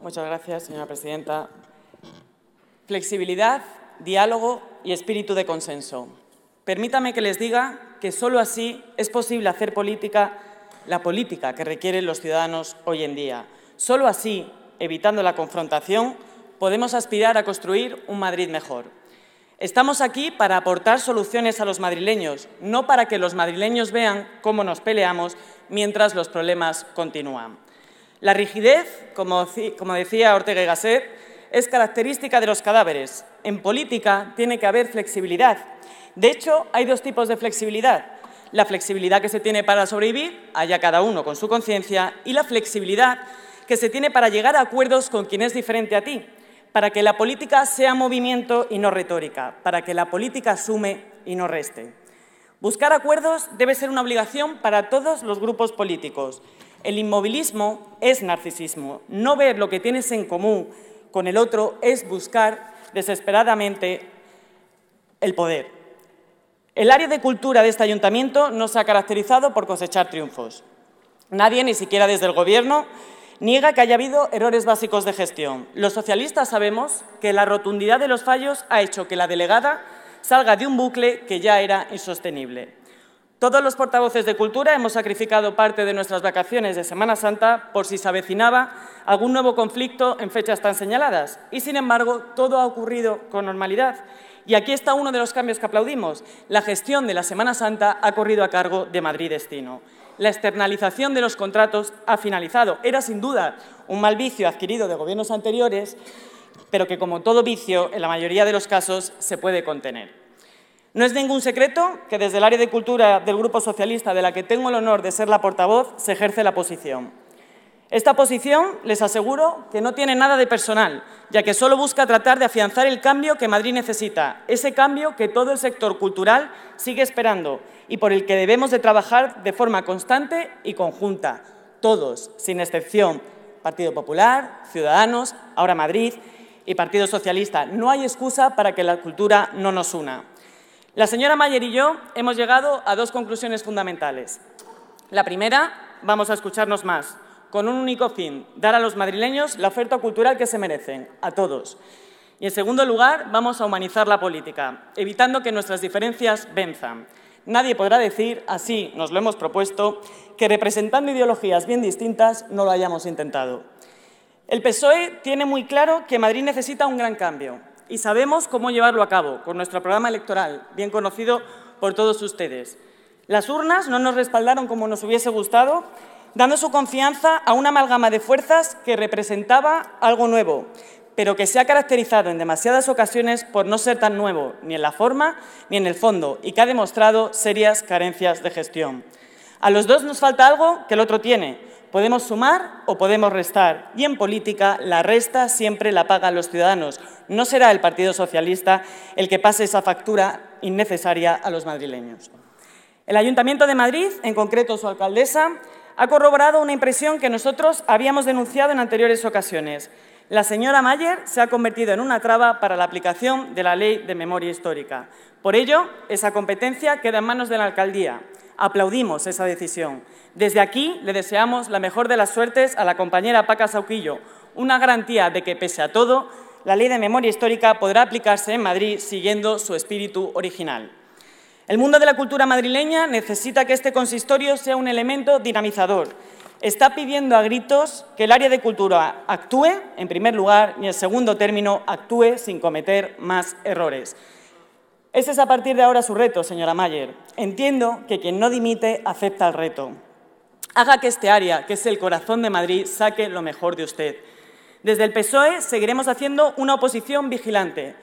Muchas gracias, señora presidenta. Flexibilidad, diálogo y espíritu de consenso. Permítame que les diga que solo así es posible hacer política, la política que requieren los ciudadanos hoy en día. Solo así, evitando la confrontación, podemos aspirar a construir un Madrid mejor. Estamos aquí para aportar soluciones a los madrileños, no para que los madrileños vean cómo nos peleamos mientras los problemas continúan. La rigidez, como, decía Ortega y Gasset, es característica de los cadáveres. En política tiene que haber flexibilidad. De hecho, hay dos tipos de flexibilidad. La flexibilidad que se tiene para sobrevivir, allá cada uno con su conciencia, y la flexibilidad que se tiene para llegar a acuerdos con quien es diferente a ti, para que la política sea movimiento y no retórica, para que la política sume y no reste. Buscar acuerdos debe ser una obligación para todos los grupos políticos el inmovilismo es narcisismo. No ver lo que tienes en común con el otro es buscar desesperadamente el poder. El área de cultura de este ayuntamiento no se ha caracterizado por cosechar triunfos. Nadie, ni siquiera desde el Gobierno, niega que haya habido errores básicos de gestión. Los socialistas sabemos que la rotundidad de los fallos ha hecho que la delegada salga de un bucle que ya era insostenible. Todos los portavoces de Cultura hemos sacrificado parte de nuestras vacaciones de Semana Santa por si se avecinaba algún nuevo conflicto en fechas tan señaladas. Y, sin embargo, todo ha ocurrido con normalidad. Y aquí está uno de los cambios que aplaudimos. La gestión de la Semana Santa ha corrido a cargo de Madrid Destino. La externalización de los contratos ha finalizado. Era, sin duda, un mal vicio adquirido de gobiernos anteriores, pero que, como todo vicio, en la mayoría de los casos se puede contener. No es ningún secreto que desde el área de cultura del Grupo Socialista, de la que tengo el honor de ser la portavoz, se ejerce la posición. Esta posición, les aseguro, que no tiene nada de personal, ya que solo busca tratar de afianzar el cambio que Madrid necesita, ese cambio que todo el sector cultural sigue esperando y por el que debemos de trabajar de forma constante y conjunta, todos, sin excepción, Partido Popular, Ciudadanos, ahora Madrid y Partido Socialista. No hay excusa para que la cultura no nos una. La señora Mayer y yo hemos llegado a dos conclusiones fundamentales. La primera, vamos a escucharnos más, con un único fin, dar a los madrileños la oferta cultural que se merecen, a todos. Y en segundo lugar, vamos a humanizar la política, evitando que nuestras diferencias venzan. Nadie podrá decir, así nos lo hemos propuesto, que representando ideologías bien distintas no lo hayamos intentado. El PSOE tiene muy claro que Madrid necesita un gran cambio, y sabemos cómo llevarlo a cabo con nuestro programa electoral, bien conocido por todos ustedes. Las urnas no nos respaldaron como nos hubiese gustado, dando su confianza a una amalgama de fuerzas que representaba algo nuevo, pero que se ha caracterizado en demasiadas ocasiones por no ser tan nuevo, ni en la forma ni en el fondo, y que ha demostrado serias carencias de gestión. A los dos nos falta algo que el otro tiene, Podemos sumar o podemos restar. Y en política la resta siempre la pagan los ciudadanos. No será el Partido Socialista el que pase esa factura innecesaria a los madrileños. El Ayuntamiento de Madrid, en concreto su alcaldesa, ha corroborado una impresión que nosotros habíamos denunciado en anteriores ocasiones. La señora Mayer se ha convertido en una traba para la aplicación de la Ley de Memoria Histórica. Por ello, esa competencia queda en manos de la Alcaldía aplaudimos esa decisión. Desde aquí le deseamos la mejor de las suertes a la compañera Paca Sauquillo, una garantía de que, pese a todo, la ley de memoria histórica podrá aplicarse en Madrid siguiendo su espíritu original. El mundo de la cultura madrileña necesita que este consistorio sea un elemento dinamizador. Está pidiendo a gritos que el área de cultura actúe, en primer lugar, y en segundo término, actúe sin cometer más errores. Ese es a partir de ahora su reto, señora Mayer. Entiendo que quien no dimite acepta el reto. Haga que este área, que es el corazón de Madrid, saque lo mejor de usted. Desde el PSOE seguiremos haciendo una oposición vigilante.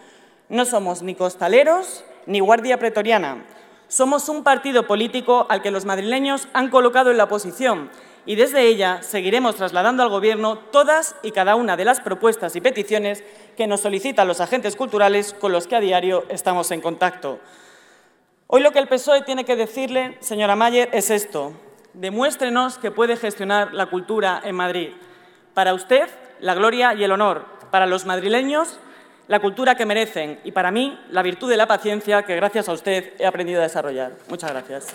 No somos ni costaleros ni guardia pretoriana. Somos un partido político al que los madrileños han colocado en la oposición y desde ella seguiremos trasladando al Gobierno todas y cada una de las propuestas y peticiones que nos solicitan los agentes culturales con los que a diario estamos en contacto. Hoy lo que el PSOE tiene que decirle, señora Mayer, es esto. Demuéstrenos que puede gestionar la cultura en Madrid. Para usted, la gloria y el honor. Para los madrileños, la cultura que merecen. Y para mí, la virtud de la paciencia que gracias a usted he aprendido a desarrollar. Muchas gracias.